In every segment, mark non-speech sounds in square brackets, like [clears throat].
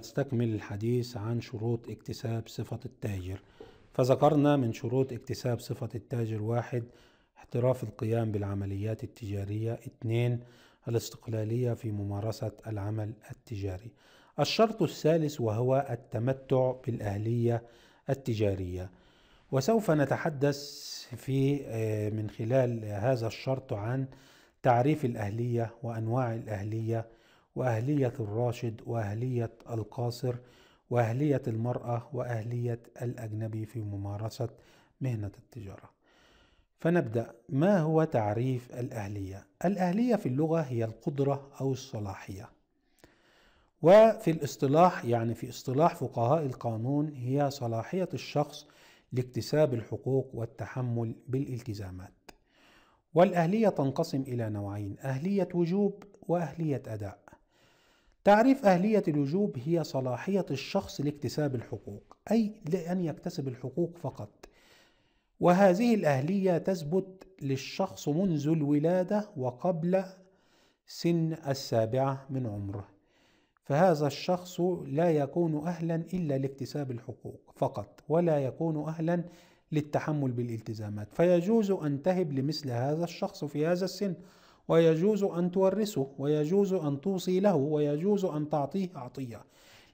نستكمل الحديث عن شروط اكتساب صفة التاجر فذكرنا من شروط اكتساب صفة التاجر واحد احتراف القيام بالعمليات التجارية اثنين الاستقلالية في ممارسة العمل التجاري الشرط الثالث وهو التمتع بالأهلية التجارية وسوف نتحدث في آه، من خلال هذا الشرط عن تعريف الأهلية وأنواع الأهلية واهليه الراشد واهليه القاصر واهليه المراه واهليه الاجنبي في ممارسه مهنه التجاره فنبدا ما هو تعريف الاهليه الاهليه في اللغه هي القدره او الصلاحيه وفي الاصطلاح يعني في اصطلاح فقهاء القانون هي صلاحيه الشخص لاكتساب الحقوق والتحمل بالالتزامات والاهليه تنقسم الى نوعين اهليه وجوب واهليه اداء تعريف أهلية الوجوب هي صلاحية الشخص لاكتساب الحقوق، أي لأن يكتسب الحقوق فقط. وهذه الأهلية تثبت للشخص منذ الولادة وقبل سن السابعة من عمره. فهذا الشخص لا يكون أهلا إلا لاكتساب الحقوق فقط، ولا يكون أهلا للتحمل بالالتزامات، فيجوز أن تهب لمثل هذا الشخص في هذا السن ويجوز أن تورثه ويجوز أن توصي له ويجوز أن تعطيه عطية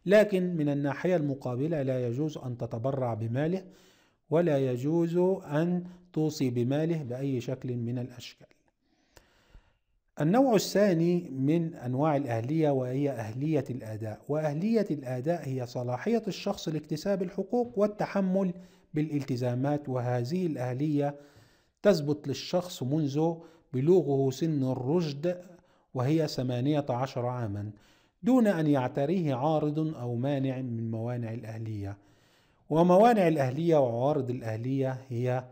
لكن من الناحية المقابلة لا يجوز أن تتبرع بماله ولا يجوز أن توصي بماله بأي شكل من الأشكال النوع الثاني من أنواع الأهلية وهي أهلية الأداء وأهلية الأداء هي صلاحية الشخص لاكتساب الحقوق والتحمل بالالتزامات وهذه الأهلية تثبت للشخص منذ بلوغه سن الرشد وهي ثمانية عشر عاما دون أن يعتريه عارض أو مانع من موانع الأهلية وموانع الأهلية وعوارض الأهلية هي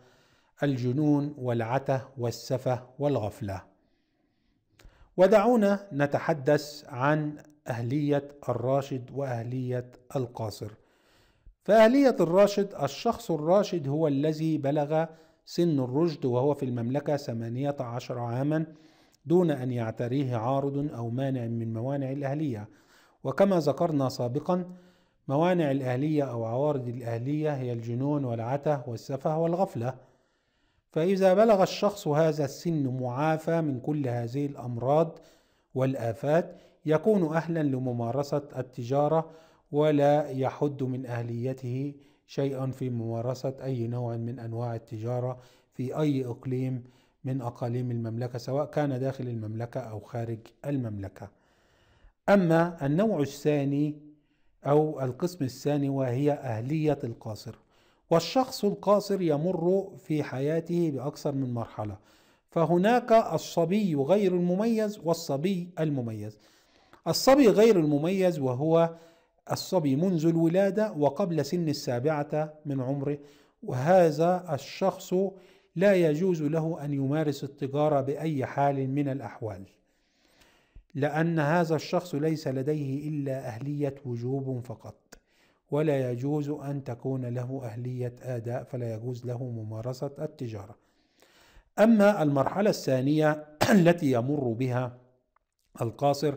الجنون والعته والسفه والغفله ودعونا نتحدث عن اهليه الراشد واهليه القاصر فاهليه الراشد الشخص الراشد هو الذي بلغ سن الرشد وهو في المملكة 18 عاما دون أن يعتريه عارض أو مانع من موانع الأهلية وكما ذكرنا سابقا موانع الأهلية أو عوارض الأهلية هي الجنون والعته والسفه والغفلة فإذا بلغ الشخص هذا السن معافى من كل هذه الأمراض والآفات يكون أهلا لممارسة التجارة ولا يحد من أهليته شيئا في ممارسة أي نوع من أنواع التجارة في أي إقليم من أقاليم المملكة سواء كان داخل المملكة أو خارج المملكة. أما النوع الثاني أو القسم الثاني وهي أهلية القاصر. والشخص القاصر يمر في حياته بأكثر من مرحلة. فهناك الصبي غير المميز والصبي المميز. الصبي غير المميز وهو الصبي منذ الولادة وقبل سن السابعة من عمره وهذا الشخص لا يجوز له أن يمارس التجارة بأي حال من الأحوال لأن هذا الشخص ليس لديه إلا أهلية وجوب فقط ولا يجوز أن تكون له أهلية آداء فلا يجوز له ممارسة التجارة أما المرحلة الثانية [clears throat] التي يمر بها القاصر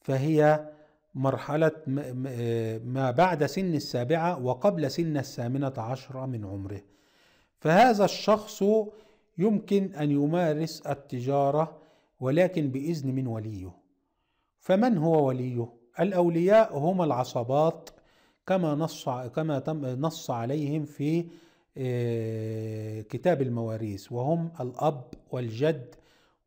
فهي مرحلة آه، ما بعد سن السابعة وقبل سن الثامنة عشرة من عمره فهذا الشخص يمكن أن يمارس التجارة ولكن بإذن من وليه فمن هو وليه؟ الأولياء هم العصبات كما نص كما تم نص عليهم في آه، كتاب المواريث وهم الأب والجد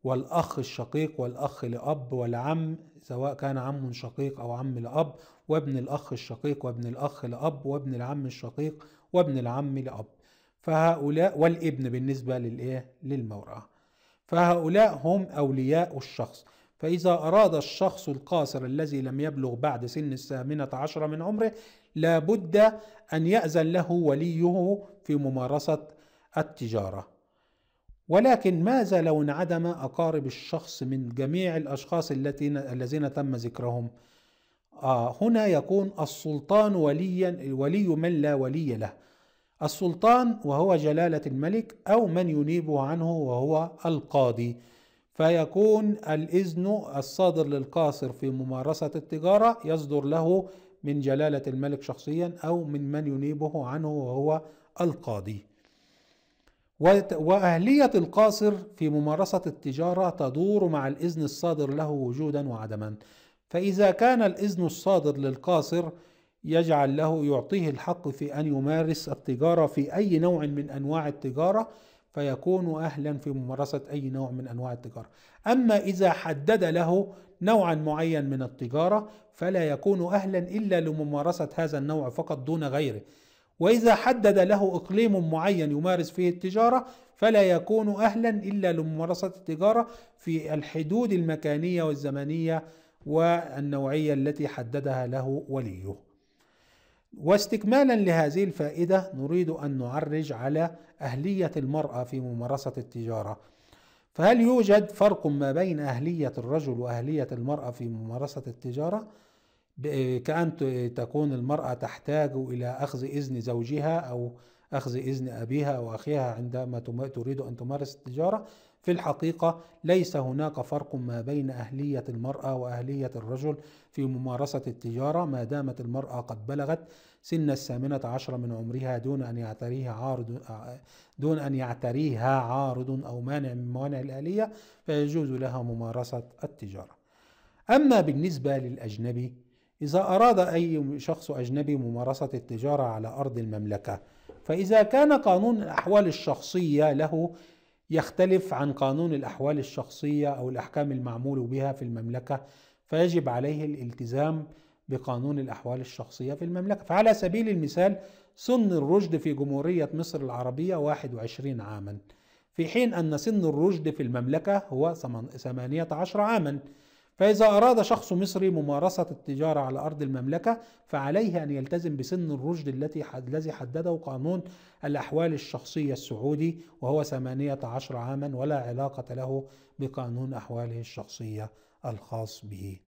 والأخ الشقيق والأخ لأب والعم سواء كان عم شقيق أو عم لأب وابن الأخ الشقيق وابن الأخ لأب وابن العم الشقيق وابن العم لأب فهؤلاء والابن بالنسبة للإيه؟ للمرأة فهؤلاء هم أولياء الشخص فإذا أراد الشخص القاصر الذي لم يبلغ بعد سن الثامنة عشرة من عمره لابد أن يأذن له وليه في ممارسة التجارة ولكن ماذا لو انعدم أقارب الشخص من جميع الأشخاص الذين تم ذكرهم آه، هنا يكون السلطان وليا ولي من لا ولي له السلطان وهو جلالة الملك أو من ينيبه عنه وهو القاضي فيكون الإذن الصادر للقاصر في ممارسة التجارة يصدر له من جلالة الملك شخصيا أو من من ينيبه عنه وهو القاضي وأهلية القاصر في ممارسة التجارة تدور مع الإذن الصادر له وجودا وعدما فإذا كان الإذن الصادر للقاصر يجعل له يعطيه الحق في أن يمارس التجارة في أي نوع من أنواع التجارة فيكون أهلا في ممارسة أي نوع من أنواع التجارة أما إذا حدد له نوعا معين من التجارة فلا يكون أهلا إلا لممارسة هذا النوع فقط دون غيره وإذا حدد له إقليم معين يمارس فيه التجارة فلا يكون أهلا إلا لممارسة التجارة في الحدود المكانية والزمنية والنوعية التي حددها له وليه. واستكمالا لهذه الفائدة نريد أن نعرج على أهلية المرأة في ممارسة التجارة. فهل يوجد فرق ما بين أهلية الرجل وأهلية المرأة في ممارسة التجارة؟ كأن تكون المرأة تحتاج إلى أخذ إذن زوجها أو أخذ إذن أبيها أو أخيها عندما تريد أن تمارس التجارة في الحقيقة ليس هناك فرق ما بين أهلية المرأة وأهلية الرجل في ممارسة التجارة ما دامت المرأة قد بلغت سن الثامنة عشر من عمرها دون أن يعتريها عارض دون أن يعتريها عارض أو مانع من موانع الآلية فيجوز لها ممارسة التجارة. أما بالنسبة للأجنبي إذا أراد أي شخص أجنبي ممارسة التجارة على أرض المملكة فإذا كان قانون الأحوال الشخصية له يختلف عن قانون الأحوال الشخصية أو الأحكام المعمول بها في المملكة فيجب عليه الالتزام بقانون الأحوال الشخصية في المملكة فعلى سبيل المثال سن الرشد في جمهورية مصر العربية 21 عاما في حين أن سن الرشد في المملكة هو 18 عاما فإذا أراد شخص مصري ممارسة التجارة على أرض المملكة فعليه أن يلتزم بسن الرشد التي الذي حدده قانون الأحوال الشخصية السعودي وهو 18 عاما ولا علاقة له بقانون أحواله الشخصية الخاص به